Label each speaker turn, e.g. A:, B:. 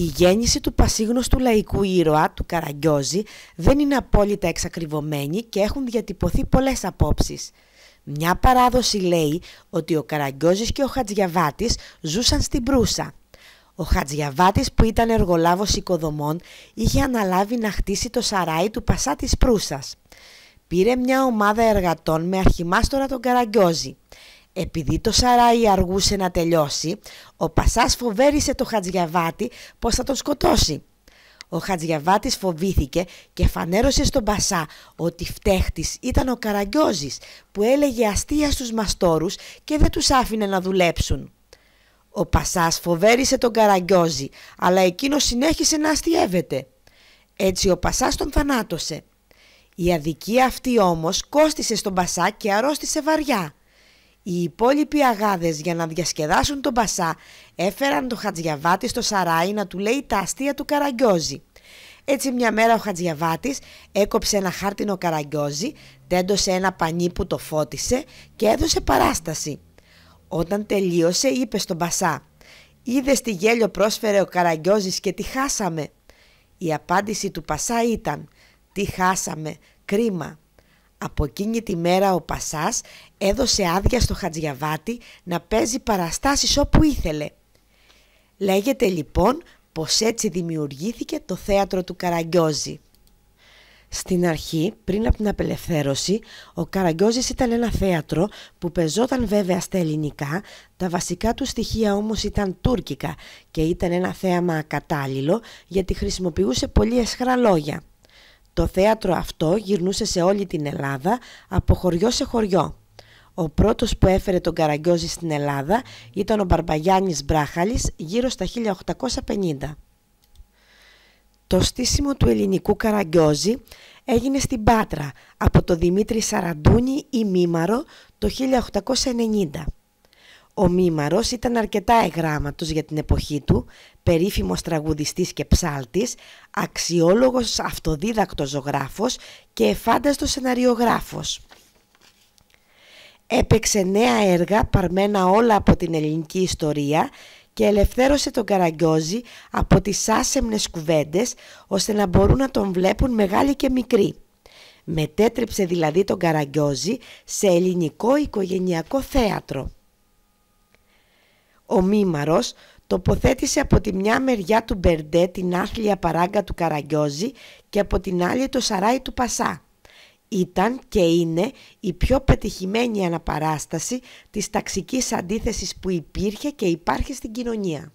A: Η γέννηση του πασίγνωστου λαϊκού ήρωα, του Καραγκιόζη, δεν είναι απόλυτα εξακριβωμένη και έχουν διατυπωθεί πολλές απόψεις. Μια παράδοση λέει ότι ο Καραγκιόζης και ο Χατζιαβάτης ζούσαν στην Προύσα. Ο Χατζιαβάτης που ήταν εργολάβος οικοδομών είχε αναλάβει να χτίσει το σαράι του πασά της Προύσας. Πήρε μια ομάδα εργατών με αρχιμάστορα τον Καραγκιόζη. Επειδή το σαράι αργούσε να τελειώσει, ο Πασάς φοβέρισε το Χατζιαβάτη πως θα τον σκοτώσει. Ο Χατζιαβάτης φοβήθηκε και φανέρωσε στον Πασά ότι φτέχτης ήταν ο Καραγκιόζης που έλεγε αστεία στους μαστόρους και δεν τους άφηνε να δουλέψουν. Ο Πασάς φοβέρισε τον Καραγκιόζη, αλλά εκείνος συνέχισε να αστείευεται. Έτσι ο Πασάς τον θανάτωσε. Η αδικία αυτή όμως κόστισε στον Πασά και αρρώστησε βαριά. Οι υπόλοιποι αγάδες για να διασκεδάσουν τον Πασά έφεραν τον Χατζιαβάτη στο σαράι να του λέει τα αστεία του Καραγκιόζη. Έτσι μια μέρα ο Χατζιαβάτης έκοψε ένα χάρτινο Καραγκιόζη, τέντωσε ένα πανί που το φώτισε και έδωσε παράσταση. Όταν τελείωσε είπε στον Πασά «Είδες τι γέλιο πρόσφερε ο Καραγκιόζης και τι χάσαμε». Η απάντηση του Πασά ήταν «Τι χάσαμε, κρίμα». Από εκείνη τη μέρα ο Πασάς έδωσε άδεια στο Χατζιαβάτη να παίζει παραστάσεις όπου ήθελε. Λέγεται λοιπόν πως έτσι δημιουργήθηκε το θέατρο του Καραγκιόζη. Στην αρχή, πριν από την απελευθέρωση, ο Καραγκιόζης ήταν ένα θέατρο που πεζόταν βέβαια στα ελληνικά, τα βασικά του στοιχεία όμως ήταν τουρκικά και ήταν ένα θέαμα ακατάλληλο γιατί χρησιμοποιούσε πολύ εσχρά λόγια. Το θέατρο αυτό γυρνούσε σε όλη την Ελλάδα, από χωριό σε χωριό. Ο πρώτος που έφερε τον Καραγκιόζη στην Ελλάδα ήταν ο Μπαρμπαγιάννης Μπράχαλης γύρω στα 1850. Το στήσιμο του ελληνικού Καραγκιόζη έγινε στην Πάτρα από το Δημήτρη Σαραντούνη ή Μήμαρο το 1890. Ο Μήμαρος ήταν αρκετά εγγράμματος για την εποχή του, περίφημος τραγουδιστής και ψάλτης, αξιόλογος αυτοδίδακτος ζωγράφος και εφάνταστος σεναριογράφος. Έπαιξε νέα έργα παρμένα όλα από την ελληνική ιστορία και ελευθέρωσε τον Καραγκιόζη από τις άσεμνες κουβέντες ώστε να μπορούν να τον βλέπουν μεγάλοι και μικροί. Μετέτρεψε δηλαδή τον Καραγκιόζη σε ελληνικό οικογενειακό θέατρο. Ο Μήμαρος Τοποθέτησε από τη μια μεριά του Μπερντέ την άθλια παράγκα του Καραγκιόζη και από την άλλη το σαράι του Πασά. Ήταν και είναι η πιο πετυχημένη αναπαράσταση της ταξικής αντίθεσης που υπήρχε και υπάρχει στην κοινωνία.